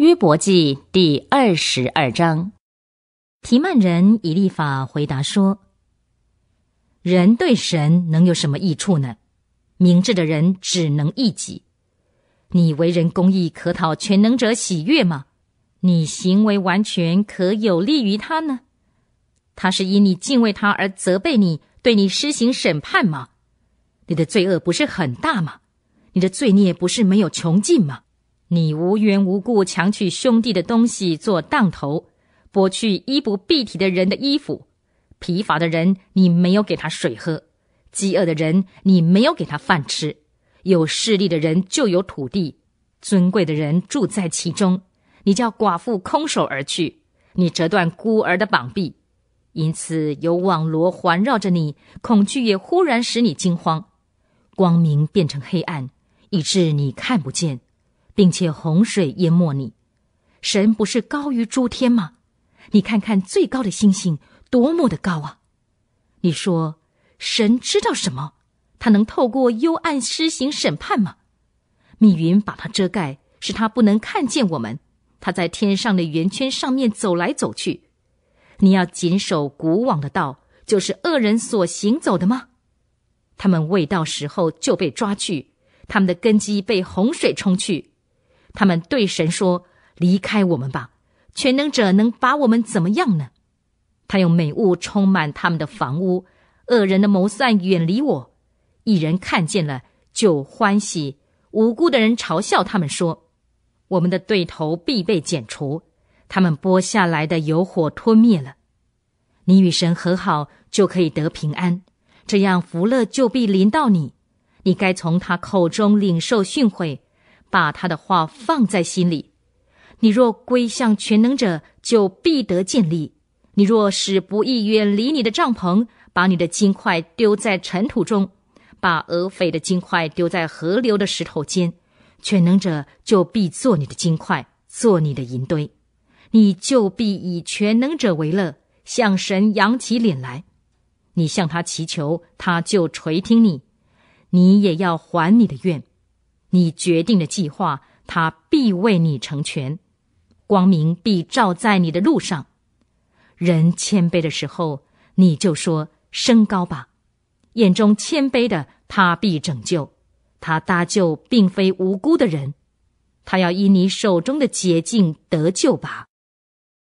约伯记第二十二章，提曼人以立法回答说：“人对神能有什么益处呢？明智的人只能益己。你为人公义，可讨全能者喜悦吗？你行为完全，可有利于他呢？他是因你敬畏他而责备你，对你施行审判吗？你的罪恶不是很大吗？你的罪孽不是没有穷尽吗？”你无缘无故强取兄弟的东西做当头，剥去衣不蔽体的人的衣服，疲乏的人你没有给他水喝，饥饿的人你没有给他饭吃。有势力的人就有土地，尊贵的人住在其中。你叫寡妇空手而去，你折断孤儿的膀臂，因此有网罗环绕着你，恐惧也忽然使你惊慌，光明变成黑暗，以致你看不见。并且洪水淹没你，神不是高于诸天吗？你看看最高的星星，多么的高啊！你说，神知道什么？他能透过幽暗施行审判吗？密云把它遮盖，使他不能看见我们。他在天上的圆圈上面走来走去。你要谨守古往的道，就是恶人所行走的吗？他们未到时候就被抓去，他们的根基被洪水冲去。他们对神说：“离开我们吧！全能者能把我们怎么样呢？”他用美物充满他们的房屋，恶人的谋算远离我。一人看见了就欢喜，无辜的人嘲笑他们说：“我们的对头必被剪除，他们剥下来的油火吞灭了。”你与神和好就可以得平安，这样福乐就必临到你。你该从他口中领受训诲。把他的话放在心里，你若归向全能者，就必得建立；你若使不意远离你的帐篷，把你的金块丢在尘土中，把俄斐的金块丢在河流的石头间，全能者就必做你的金块，做你的银堆，你就必以全能者为乐，向神扬起脸来。你向他祈求，他就垂听你；你也要还你的愿。你决定的计划，他必为你成全，光明必照在你的路上。人谦卑的时候，你就说升高吧。眼中谦卑的，他必拯救。他搭救并非无辜的人，他要以你手中的捷径得救吧。